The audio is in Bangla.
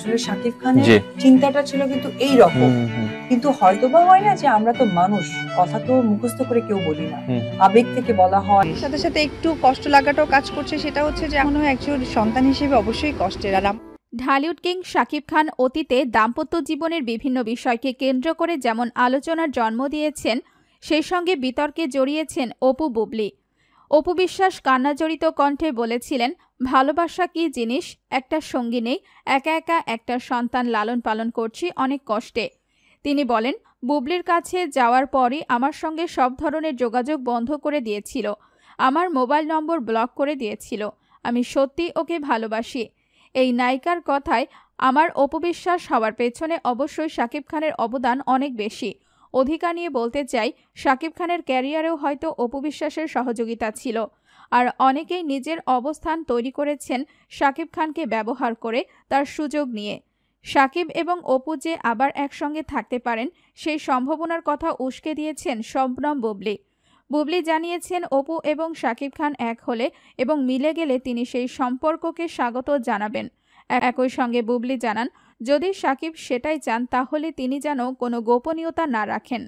আসলে শাকিব খানের চিন্তাটা ছিল কিন্তু এই রকম কিন্তু হয় না যে আমরা তো মানুষ কথা তো মুখস্থ করে কেউ বলি না আবেগ থেকে বলা হয় সাথে সাথে একটু কষ্ট লাগাটাও কাজ করছে সেটা হচ্ছে যে এখনো একজন সন্তান হিসেবে অবশ্যই কষ্টের আর ঢালিউড কিং শাকিব খান অতীতে দাম্পত্য জীবনের বিভিন্ন বিষয়কে কেন্দ্র করে যেমন আলোচনার জন্ম দিয়েছেন সেই সঙ্গে বিতর্কে জড়িয়েছেন অপু বুবলি অপু বিশ্বাস কান্নাজড়িত কণ্ঠে বলেছিলেন ভালোবাসা কি জিনিস একটা সঙ্গী নেই একা একা একটা সন্তান লালন পালন করছি অনেক কষ্টে তিনি বলেন বুবলির কাছে যাওয়ার পরই আমার সঙ্গে সব ধরনের যোগাযোগ বন্ধ করে দিয়েছিল আমার মোবাইল নম্বর ব্লক করে দিয়েছিল আমি সত্যি ওকে ভালোবাসি এই নায়িকার কথায় আমার অপবিশ্বাস হওয়ার পেছনে অবশ্যই শাকিব খানের অবদান অনেক বেশি অধিকার নিয়ে বলতে চাই শাকিব খানের ক্যারিয়ারেও হয়তো অপবিশ্বাসের সহযোগিতা ছিল আর অনেকেই নিজের অবস্থান তৈরি করেছেন শাকিব খানকে ব্যবহার করে তার সুযোগ নিয়ে শাকিব এবং অপু যে আবার একসঙ্গে থাকতে পারেন সেই সম্ভাবনার কথা উস্কে দিয়েছেন শবনম বুবলি বুবলি জানিয়েছেন অপু এবং শাকিব খান এক হলে এবং মিলে গেলে তিনি সেই সম্পর্ককে স্বাগত জানাবেন একই সঙ্গে বুবলি জানান যদি সাকিব সেটাই চান তাহলে তিনি যেন কোনো গোপনীয়তা না রাখেন